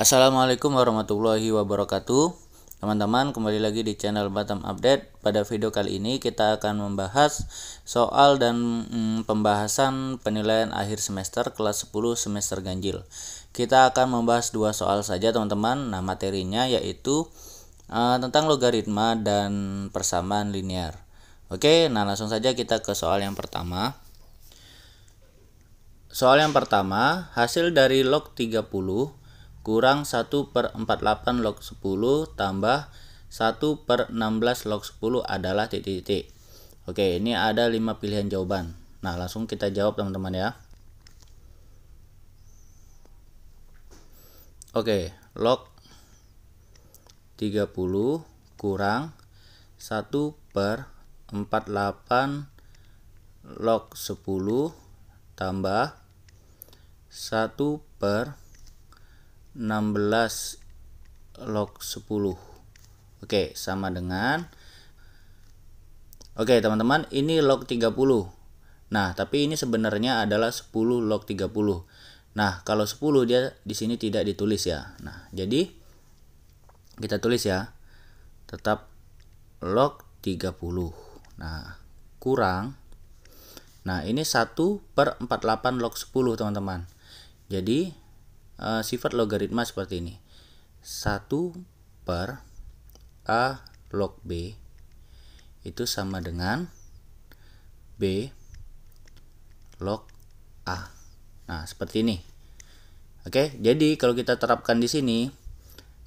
Assalamualaikum warahmatullahi wabarakatuh Teman-teman kembali lagi di channel Batam Update Pada video kali ini kita akan membahas soal dan hmm, pembahasan penilaian akhir semester kelas 10 semester ganjil Kita akan membahas dua soal saja teman-teman Nah materinya yaitu uh, tentang logaritma dan persamaan linear Oke nah langsung saja kita ke soal yang pertama Soal yang pertama, hasil dari log 30 kurang 1 per 48 log 10 tambah 1 per 16 log 10 adalah titik-titik. Oke, ini ada 5 pilihan jawaban. Nah, langsung kita jawab teman-teman ya. Oke, log 30 kurang 1 per 48 log 10 tambah 1 per 16 log 10 oke sama dengan oke teman-teman ini log 30 nah tapi ini sebenarnya adalah 10 log 30 nah kalau 10 dia di sini tidak ditulis ya nah jadi kita tulis ya tetap log 30 nah kurang Nah, ini 1 per 48 log 10, teman-teman. Jadi, e, sifat logaritma seperti ini. 1 per A log B itu sama dengan B log A. Nah, seperti ini. Oke, jadi kalau kita terapkan di sini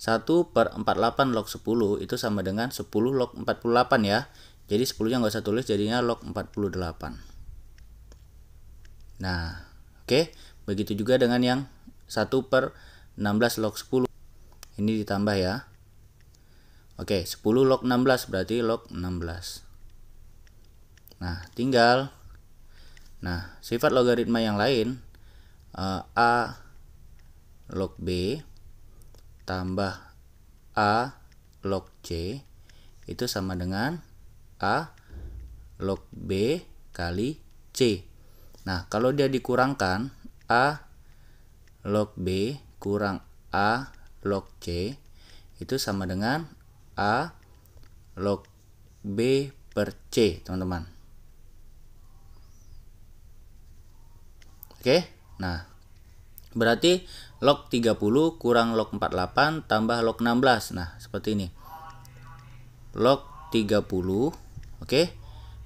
1 per 48 log 10 itu sama dengan 10 log 48 ya. Jadi 10-nya nggak usah tulis jadinya log 48. Nah, oke. Begitu juga dengan yang 1 per 16 log 10 ini ditambah ya oke 10 log 16 berarti log 16 nah tinggal nah sifat logaritma yang lain uh, A log B tambah A log C itu sama dengan A log B kali C nah kalau dia dikurangkan A log B kurang A log C itu sama dengan A log B per C teman-teman oke nah berarti log 30 kurang log 48 tambah log 16 nah seperti ini log 30 oke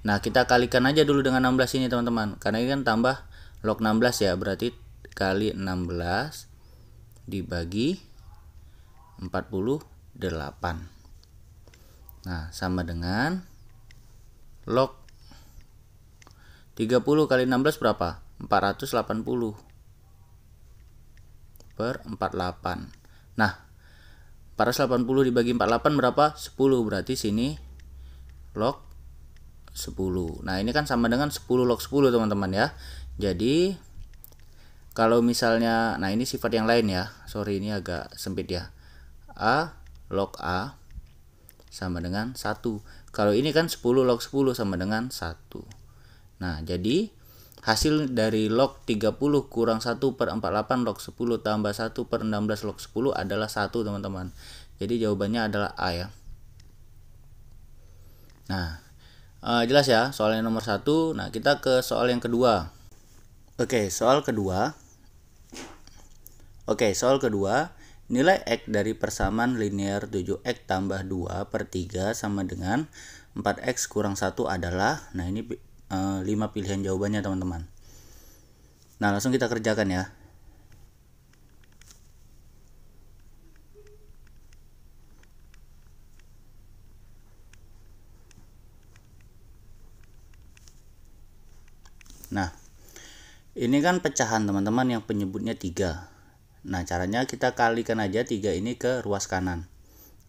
nah kita kalikan aja dulu dengan 16 ini teman-teman karena ini kan tambah log 16 ya berarti kali 16 dibagi 48 nah sama dengan log 30 kali 16 berapa? 480 per 48 nah 480 dibagi 48 berapa? 10 berarti sini log 10 nah ini kan sama dengan 10 log 10 teman-teman ya jadi kalau misalnya nah ini sifat yang lain ya sorry ini agak sempit ya a log a sama dengan 1 kalau ini kan 10 log 10 sama dengan 1 nah jadi hasil dari log 30 kurang 1 per 48 log 10 tambah 1 per 16 log 10 adalah 1 teman-teman jadi jawabannya adalah A ya nah uh, jelas ya soalnya nomor satu. Nah, kita ke soal yang kedua. Oke, soal kedua. Oke, soal kedua. Nilai X dari persamaan linear 7X tambah 2 per 3 sama dengan 4X kurang 1 adalah, nah ini e, eh, 5 pilihan jawabannya teman-teman. Nah langsung kita kerjakan ya. Nah, ini kan pecahan teman-teman yang penyebutnya 3. Nah caranya kita kalikan aja 3 ini ke ruas kanan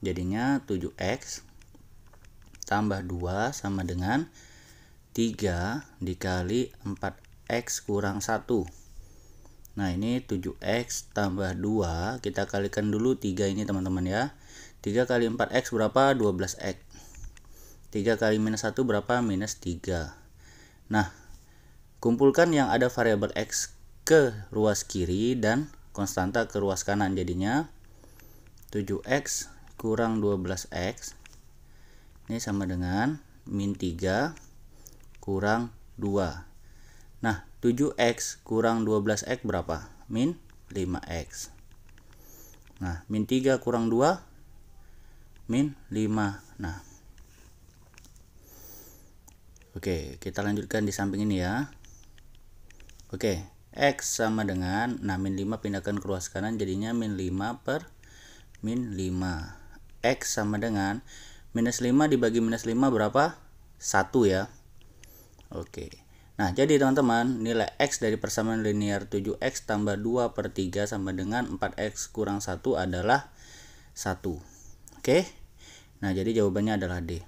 Jadinya 7x tambah 2 sama dengan 3 dikali 4x kurang 1 Nah ini 7x tambah 2 Kita kalikan dulu 3 ini teman-teman ya 3 kali 4x berapa? 12x 3 kali minus 1 berapa? Minus 3 Nah kumpulkan yang ada variabel x ke ruas kiri dan konstanta ke ruas kanan jadinya 7x kurang 12x ini sama dengan min 3 kurang 2 nah 7x kurang 12x berapa? min 5x nah min 3 kurang 2 min 5 nah oke kita lanjutkan di samping ini ya oke X sama dengan, nah min 5 pindahkan ke ruas kanan jadinya min 5 per min 5. X sama dengan, minus 5 dibagi minus 5 berapa? 1 ya. Oke. Nah, jadi teman-teman, nilai X dari persamaan linear 7X tambah 2 per 3 sama dengan 4X kurang 1 adalah 1. Oke? Nah, jadi jawabannya adalah D.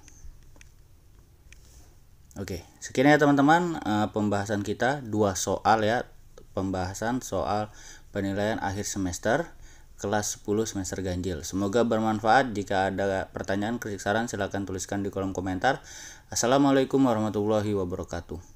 Oke, sekian ya teman-teman eh, pembahasan kita dua soal ya pembahasan soal penilaian akhir semester kelas 10 semester ganjil. Semoga bermanfaat. Jika ada pertanyaan kritik saran silahkan tuliskan di kolom komentar. Assalamualaikum warahmatullahi wabarakatuh.